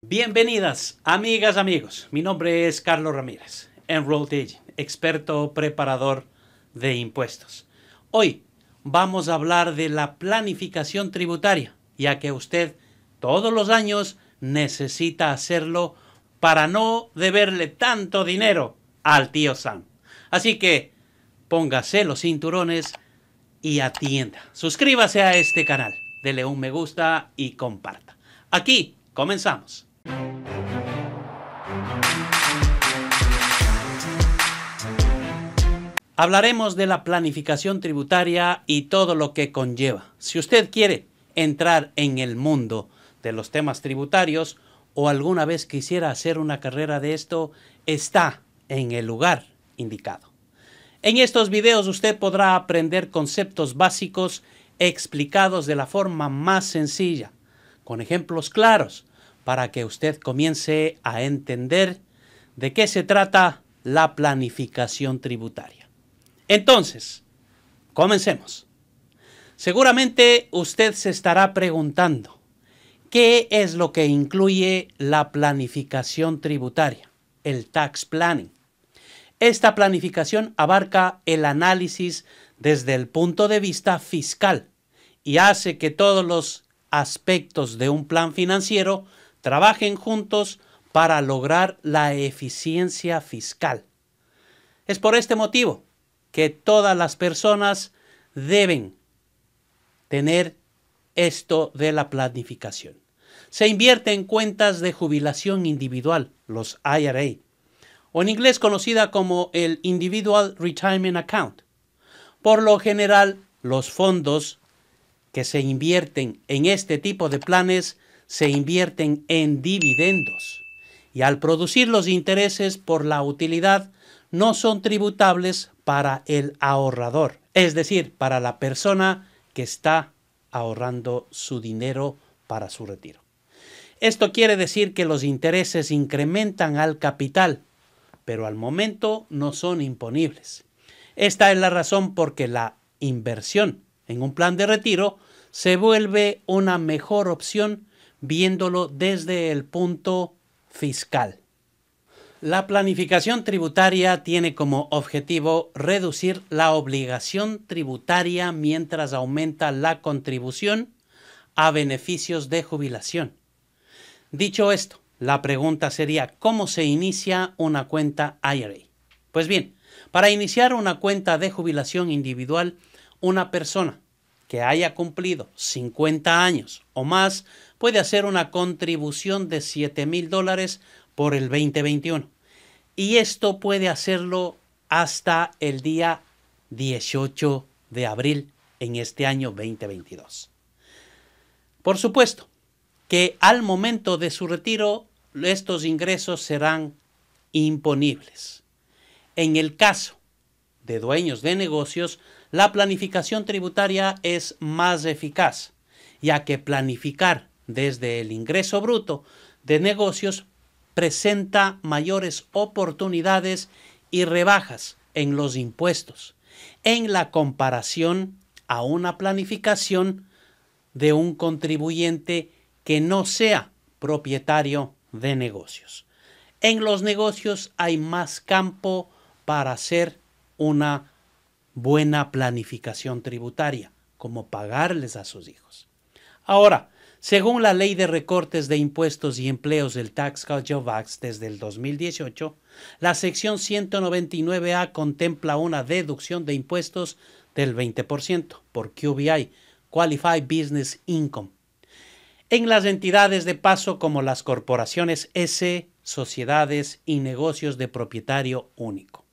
Bienvenidas, amigas, amigos. Mi nombre es Carlos Ramírez, Enrolled Agent, experto preparador de impuestos. Hoy vamos a hablar de la planificación tributaria, ya que usted todos los años necesita hacerlo para no deberle tanto dinero al tío Sam. Así que póngase los cinturones y atienda. Suscríbase a este canal, dele un me gusta y comparta. Aquí comenzamos. Hablaremos de la planificación tributaria y todo lo que conlleva. Si usted quiere entrar en el mundo de los temas tributarios o alguna vez quisiera hacer una carrera de esto, está en el lugar indicado. En estos videos usted podrá aprender conceptos básicos explicados de la forma más sencilla, con ejemplos claros, para que usted comience a entender de qué se trata la planificación tributaria. Entonces, comencemos. Seguramente usted se estará preguntando, ¿qué es lo que incluye la planificación tributaria, el tax planning? Esta planificación abarca el análisis desde el punto de vista fiscal y hace que todos los aspectos de un plan financiero trabajen juntos para lograr la eficiencia fiscal. Es por este motivo que todas las personas deben tener esto de la planificación. Se invierte en cuentas de jubilación individual, los IRA, o en inglés conocida como el Individual Retirement Account. Por lo general, los fondos que se invierten en este tipo de planes se invierten en dividendos y al producir los intereses por la utilidad no son tributables para el ahorrador, es decir, para la persona que está ahorrando su dinero para su retiro. Esto quiere decir que los intereses incrementan al capital, pero al momento no son imponibles. Esta es la razón por que la inversión en un plan de retiro se vuelve una mejor opción viéndolo desde el punto fiscal. La planificación tributaria tiene como objetivo reducir la obligación tributaria mientras aumenta la contribución a beneficios de jubilación. Dicho esto, la pregunta sería ¿cómo se inicia una cuenta IRA? Pues bien, para iniciar una cuenta de jubilación individual, una persona que haya cumplido 50 años o más puede hacer una contribución de 7 mil dólares por el 2021. Y esto puede hacerlo hasta el día 18 de abril en este año 2022. Por supuesto que al momento de su retiro estos ingresos serán imponibles. En el caso de dueños de negocios, la planificación tributaria es más eficaz, ya que planificar desde el ingreso bruto de negocios presenta mayores oportunidades y rebajas en los impuestos en la comparación a una planificación de un contribuyente que no sea propietario de negocios. En los negocios hay más campo para hacer una buena planificación tributaria, como pagarles a sus hijos. Ahora, según la ley de recortes de impuestos y empleos del Tax Cut Job Act desde el 2018, la sección 199A contempla una deducción de impuestos del 20% por QBI, Qualified Business Income, en las entidades de paso como las corporaciones S, sociedades y negocios de propietario único.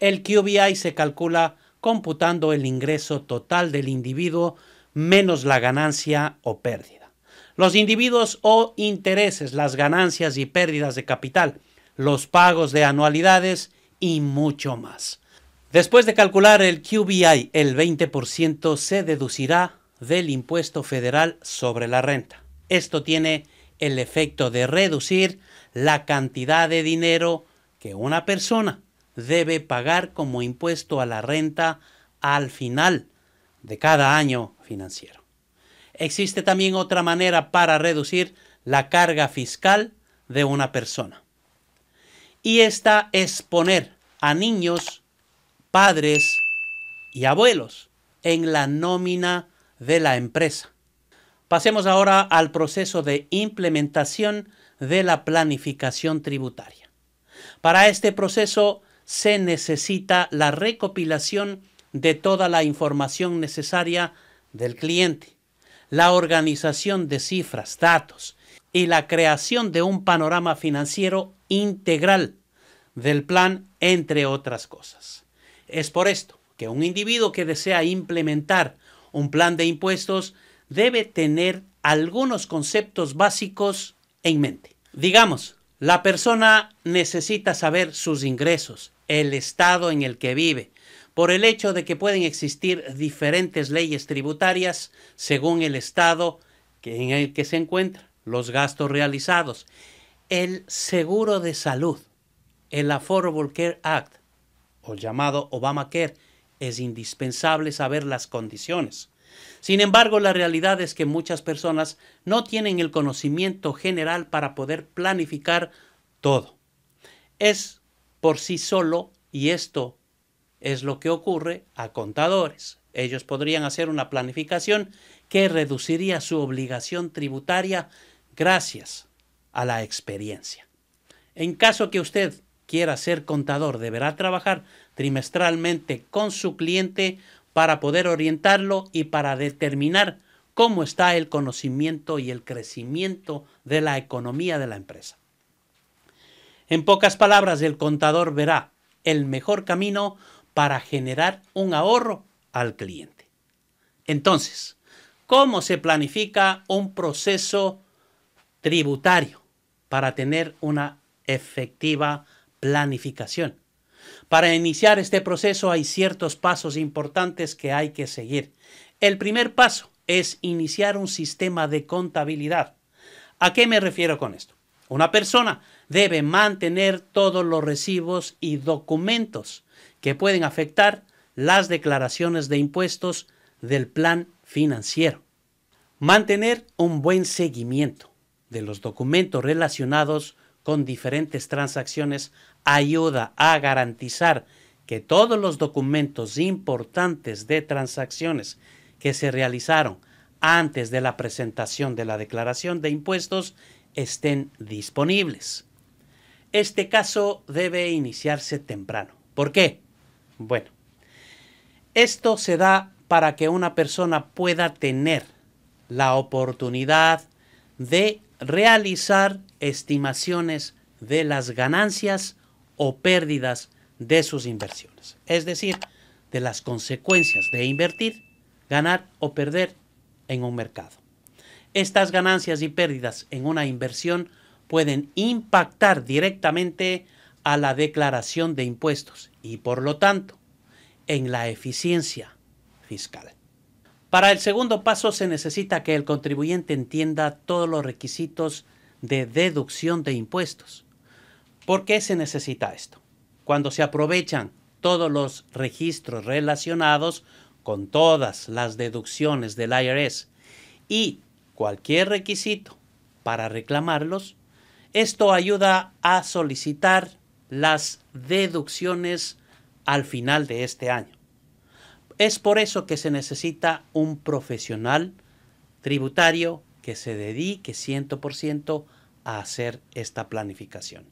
El QBI se calcula computando el ingreso total del individuo menos la ganancia o pérdida. Los individuos o intereses, las ganancias y pérdidas de capital, los pagos de anualidades y mucho más. Después de calcular el QBI, el 20% se deducirá del impuesto federal sobre la renta. Esto tiene el efecto de reducir la cantidad de dinero que una persona debe pagar como impuesto a la renta al final de cada año financiero. Existe también otra manera para reducir la carga fiscal de una persona. Y esta es poner a niños, padres y abuelos en la nómina de la empresa. Pasemos ahora al proceso de implementación de la planificación tributaria. Para este proceso se necesita la recopilación de toda la información necesaria del cliente, la organización de cifras, datos y la creación de un panorama financiero integral del plan, entre otras cosas. Es por esto que un individuo que desea implementar un plan de impuestos debe tener algunos conceptos básicos en mente. Digamos, la persona necesita saber sus ingresos, el estado en el que vive, por el hecho de que pueden existir diferentes leyes tributarias según el estado en el que se encuentra, los gastos realizados. El seguro de salud, el Affordable Care Act, o llamado Obamacare, es indispensable saber las condiciones. Sin embargo, la realidad es que muchas personas no tienen el conocimiento general para poder planificar todo. Es por sí solo, y esto es lo que ocurre a contadores. Ellos podrían hacer una planificación que reduciría su obligación tributaria gracias a la experiencia. En caso que usted quiera ser contador, deberá trabajar trimestralmente con su cliente para poder orientarlo y para determinar cómo está el conocimiento y el crecimiento de la economía de la empresa. En pocas palabras, el contador verá el mejor camino para generar un ahorro al cliente. Entonces, ¿cómo se planifica un proceso tributario para tener una efectiva planificación? Para iniciar este proceso hay ciertos pasos importantes que hay que seguir. El primer paso es iniciar un sistema de contabilidad. ¿A qué me refiero con esto? Una persona debe mantener todos los recibos y documentos que pueden afectar las declaraciones de impuestos del plan financiero. Mantener un buen seguimiento de los documentos relacionados con diferentes transacciones ayuda a garantizar que todos los documentos importantes de transacciones que se realizaron antes de la presentación de la declaración de impuestos estén disponibles. Este caso debe iniciarse temprano. ¿Por qué? Bueno, esto se da para que una persona pueda tener la oportunidad de realizar estimaciones de las ganancias o pérdidas de sus inversiones, es decir, de las consecuencias de invertir, ganar o perder en un mercado. Estas ganancias y pérdidas en una inversión pueden impactar directamente a la declaración de impuestos y por lo tanto en la eficiencia fiscal. Para el segundo paso se necesita que el contribuyente entienda todos los requisitos de deducción de impuestos. ¿Por qué se necesita esto? Cuando se aprovechan todos los registros relacionados con todas las deducciones del IRS y cualquier requisito para reclamarlos, esto ayuda a solicitar las deducciones al final de este año. Es por eso que se necesita un profesional tributario que se dedique 100% a hacer esta planificación.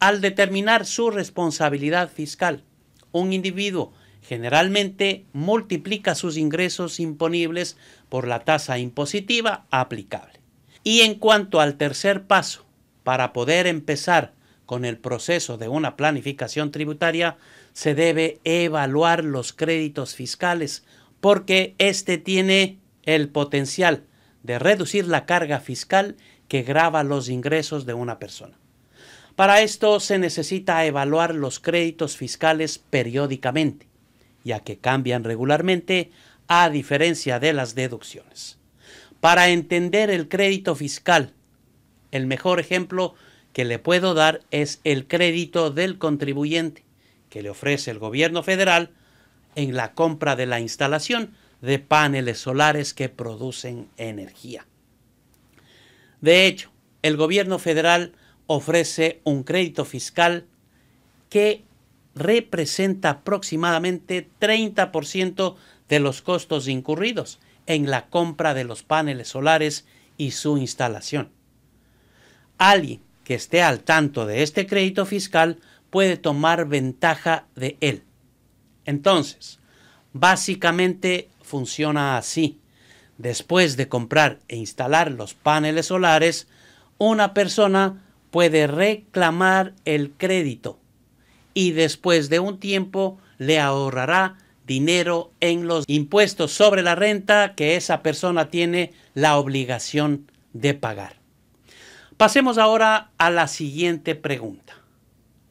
Al determinar su responsabilidad fiscal, un individuo generalmente multiplica sus ingresos imponibles por la tasa impositiva aplicable. Y en cuanto al tercer paso, para poder empezar con el proceso de una planificación tributaria, se debe evaluar los créditos fiscales porque este tiene el potencial de reducir la carga fiscal que grava los ingresos de una persona. Para esto se necesita evaluar los créditos fiscales periódicamente, ya que cambian regularmente a diferencia de las deducciones. Para entender el crédito fiscal, el mejor ejemplo que le puedo dar es el crédito del contribuyente que le ofrece el gobierno federal en la compra de la instalación de paneles solares que producen energía. De hecho, el gobierno federal ofrece un crédito fiscal que representa aproximadamente 30% de los costos incurridos en la compra de los paneles solares y su instalación. Alguien que esté al tanto de este crédito fiscal puede tomar ventaja de él. Entonces, básicamente funciona así. Después de comprar e instalar los paneles solares, una persona puede reclamar el crédito y después de un tiempo le ahorrará dinero en los impuestos sobre la renta que esa persona tiene la obligación de pagar. Pasemos ahora a la siguiente pregunta.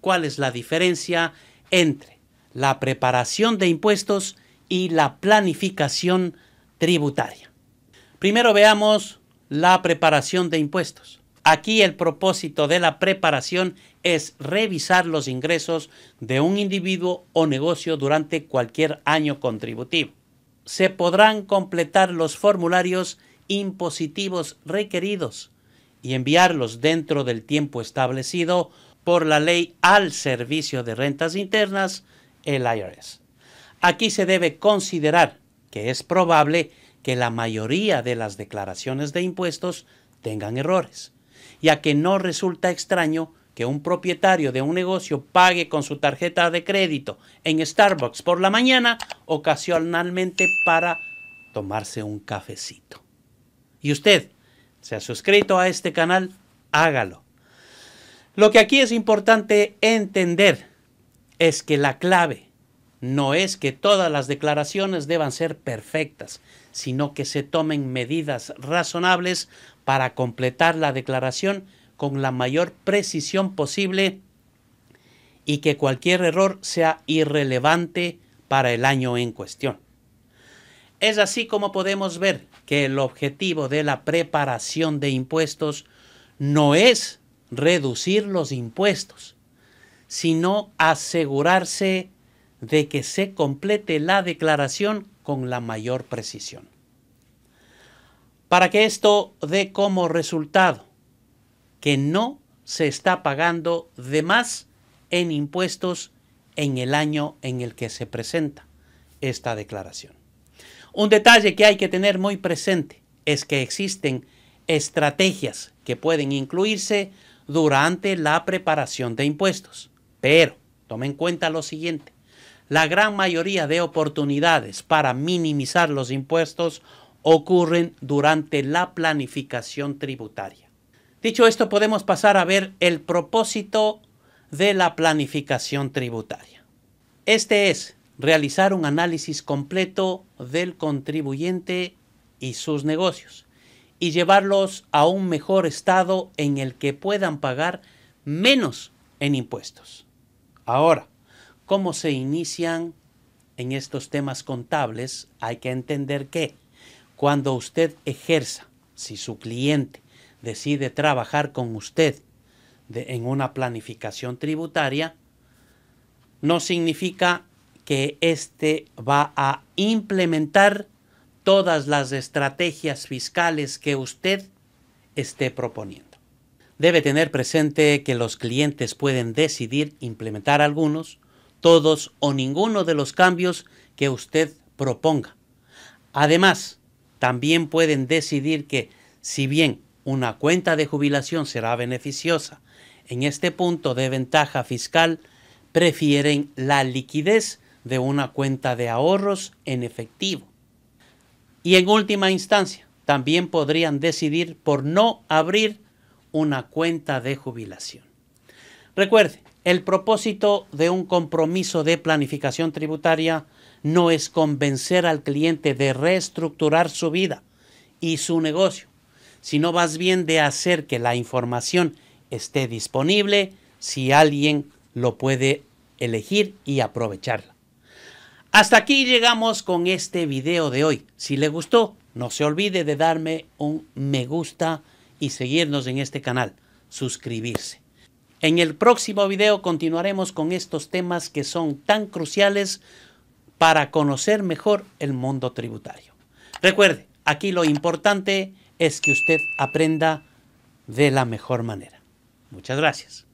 ¿Cuál es la diferencia entre la preparación de impuestos y la planificación tributaria? Primero veamos la preparación de impuestos. Aquí el propósito de la preparación es revisar los ingresos de un individuo o negocio durante cualquier año contributivo. Se podrán completar los formularios impositivos requeridos y enviarlos dentro del tiempo establecido por la ley al Servicio de Rentas Internas, el IRS. Aquí se debe considerar que es probable que la mayoría de las declaraciones de impuestos tengan errores, ya que no resulta extraño que un propietario de un negocio pague con su tarjeta de crédito en Starbucks por la mañana ocasionalmente para tomarse un cafecito. ¿Y usted se ha suscrito a este canal, hágalo. Lo que aquí es importante entender es que la clave no es que todas las declaraciones deban ser perfectas, sino que se tomen medidas razonables para completar la declaración con la mayor precisión posible y que cualquier error sea irrelevante para el año en cuestión. Es así como podemos ver que el objetivo de la preparación de impuestos no es reducir los impuestos, sino asegurarse de que se complete la declaración con la mayor precisión. Para que esto dé como resultado que no se está pagando de más en impuestos en el año en el que se presenta esta declaración. Un detalle que hay que tener muy presente es que existen estrategias que pueden incluirse durante la preparación de impuestos. Pero, tome en cuenta lo siguiente, la gran mayoría de oportunidades para minimizar los impuestos ocurren durante la planificación tributaria. Dicho esto, podemos pasar a ver el propósito de la planificación tributaria. Este es, realizar un análisis completo del contribuyente y sus negocios y llevarlos a un mejor estado en el que puedan pagar menos en impuestos. Ahora, ¿cómo se inician en estos temas contables? Hay que entender que cuando usted ejerza, si su cliente decide trabajar con usted en una planificación tributaria, no significa que éste va a implementar todas las estrategias fiscales que usted esté proponiendo. Debe tener presente que los clientes pueden decidir implementar algunos, todos o ninguno de los cambios que usted proponga. Además, también pueden decidir que si bien una cuenta de jubilación será beneficiosa en este punto de ventaja fiscal, prefieren la liquidez de una cuenta de ahorros en efectivo. Y en última instancia, también podrían decidir por no abrir una cuenta de jubilación. Recuerde, el propósito de un compromiso de planificación tributaria no es convencer al cliente de reestructurar su vida y su negocio, sino más bien de hacer que la información esté disponible si alguien lo puede elegir y aprovecharla. Hasta aquí llegamos con este video de hoy. Si le gustó, no se olvide de darme un me gusta y seguirnos en este canal, suscribirse. En el próximo video continuaremos con estos temas que son tan cruciales para conocer mejor el mundo tributario. Recuerde, aquí lo importante es que usted aprenda de la mejor manera. Muchas gracias.